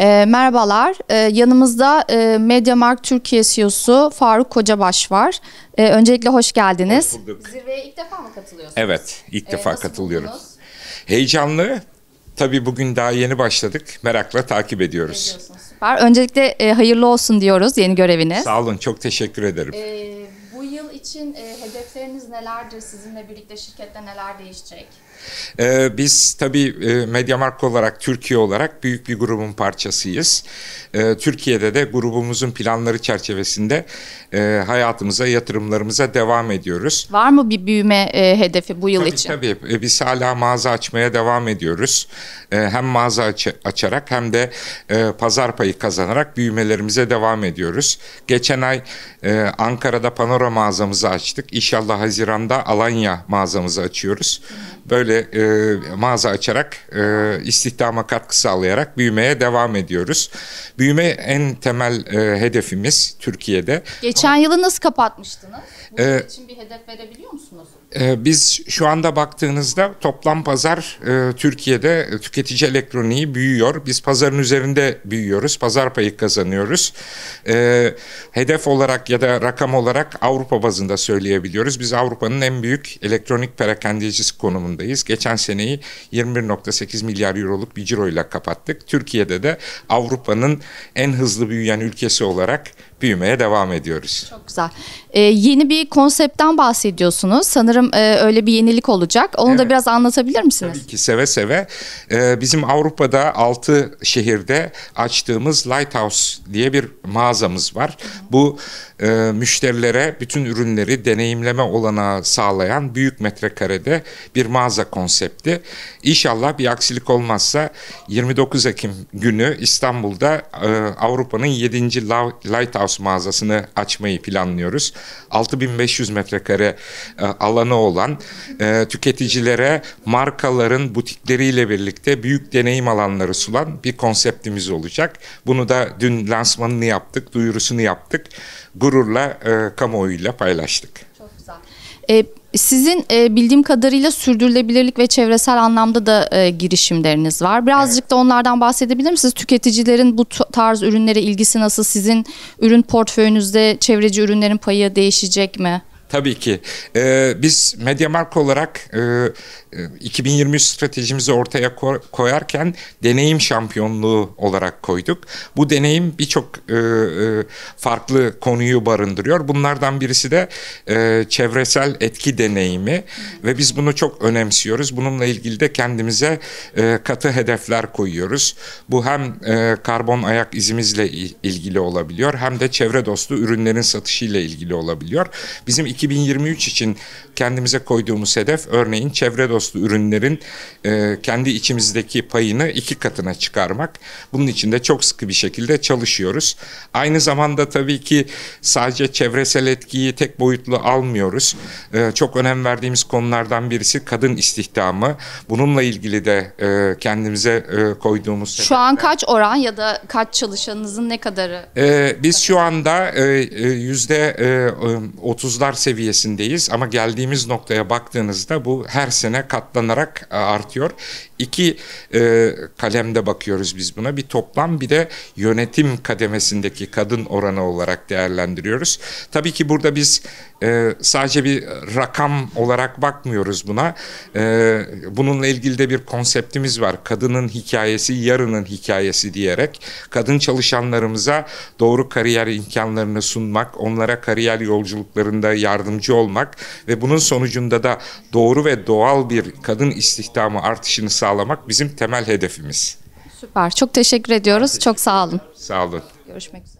E, merhabalar, e, yanımızda e, Mediamarkt Türkiye CEO'su Faruk Kocabaş var. E, öncelikle hoş geldiniz. Hoş bulduk. Zirveye ilk defa mı katılıyorsunuz? Evet, ilk e, defa katılıyorum. Buldunuz? Heyecanlı, tabii bugün daha yeni başladık, merakla takip ediyoruz. Süper, öncelikle e, hayırlı olsun diyoruz yeni göreviniz. Sağ olun, çok teşekkür ederim. E, için e, hedefleriniz nelerdir? Sizinle birlikte şirkette neler değişecek? Ee, biz tabii e, Mediamarkt olarak, Türkiye olarak büyük bir grubun parçasıyız. Ee, Türkiye'de de grubumuzun planları çerçevesinde e, hayatımıza, yatırımlarımıza devam ediyoruz. Var mı bir büyüme e, hedefi bu yıl tabii, için? Tabii tabii. E, biz hala mağaza açmaya devam ediyoruz. E, hem mağaza aç açarak hem de e, pazar payı kazanarak büyümelerimize devam ediyoruz. Geçen ay e, Ankara'da Panorama mağazamız mağazamızı açtık. İnşallah Haziran'da Alanya mağazamızı açıyoruz. Böyle e, mağaza açarak e, istihdama katkı sağlayarak büyümeye devam ediyoruz. Büyüme en temel e, hedefimiz Türkiye'de. Geçen yılı nasıl kapatmıştınız? Bunun e, için bir hedef verebiliyor musunuz? E, biz şu anda baktığınızda toplam pazar e, Türkiye'de tüketici elektroniği büyüyor. Biz pazarın üzerinde büyüyoruz. Pazar payı kazanıyoruz. E, hedef olarak ya da rakam olarak Avrupa bazı bazında söyleyebiliyoruz. Biz Avrupa'nın en büyük elektronik perakendecisi konumundayız. Geçen seneyi 21.8 milyar euroluk bir ciroyla kapattık. Türkiye'de de Avrupa'nın en hızlı büyüyen ülkesi olarak büyümeye devam ediyoruz. Çok güzel. Ee, yeni bir konseptten bahsediyorsunuz. Sanırım e, öyle bir yenilik olacak. Onu evet. da biraz anlatabilir misiniz? Tabii ki seve seve. Ee, bizim Avrupa'da 6 şehirde açtığımız Lighthouse diye bir mağazamız var. Hı hı. Bu e, müşterilere bütün ürünleri deneyimleme olanağı sağlayan büyük metrekarede bir mağaza konsepti. İnşallah bir aksilik olmazsa 29 Ekim günü İstanbul'da e, Avrupa'nın 7. Lighthouse House mağazasını açmayı planlıyoruz. 6500 metrekare e, alanı olan e, tüketicilere markaların butikleriyle birlikte büyük deneyim alanları sunan bir konseptimiz olacak. Bunu da dün lansmanını yaptık, duyurusunu yaptık. Gururla e, kamuoyuyla paylaştık. E, sizin e, bildiğim kadarıyla sürdürülebilirlik ve çevresel anlamda da e, girişimleriniz var. Birazcık evet. da onlardan bahsedebilir misiniz? Tüketicilerin bu tarz ürünlere ilgisi nasıl? Sizin ürün portföyünüzde çevreci ürünlerin payı değişecek mi? Tabii ki. Ee, biz Mediamark olarak e, 2023 e, stratejimizi ortaya koyarken deneyim şampiyonluğu olarak koyduk. Bu deneyim birçok e, e, farklı konuyu barındırıyor. Bunlardan birisi de e, çevresel etki deneyimi ve biz bunu çok önemsiyoruz. Bununla ilgili de kendimize e, katı hedefler koyuyoruz. Bu hem e, karbon ayak izimizle ilgili olabiliyor hem de çevre dostu ürünlerin satışıyla ilgili olabiliyor. Bizim iki 2023 için kendimize koyduğumuz hedef örneğin çevre dostu ürünlerin e, kendi içimizdeki payını iki katına çıkarmak. Bunun için de çok sıkı bir şekilde çalışıyoruz. Aynı zamanda tabii ki sadece çevresel etkiyi tek boyutlu almıyoruz. E, çok önem verdiğimiz konulardan birisi kadın istihdamı. Bununla ilgili de e, kendimize e, koyduğumuz... Şu an kaç oran ya da kaç çalışanınızın ne kadarı? E, biz şu anda e, e, yüzde e, 30'lar e, seviyesindeyiz ama geldiğimiz noktaya baktığınızda bu her sene katlanarak e, artıyor. İki e, kalemde bakıyoruz biz buna. Bir toplam bir de yönetim kademesindeki kadın oranı olarak değerlendiriyoruz. Tabii ki burada biz e, sadece bir rakam olarak bakmıyoruz buna. E, bununla ilgili de bir konseptimiz var. Kadının hikayesi yarının hikayesi diyerek kadın çalışanlarımıza doğru kariyer imkanlarını sunmak, onlara kariyer yolculuklarında yardımcı olmak ve bunun sonucunda da doğru ve doğal bir kadın istihdamı artışını sağlamak bizim temel hedefimiz. Süper. Çok teşekkür ediyoruz. Teşekkür Çok sağ olun. Sağ olun. Görüşmek üzere.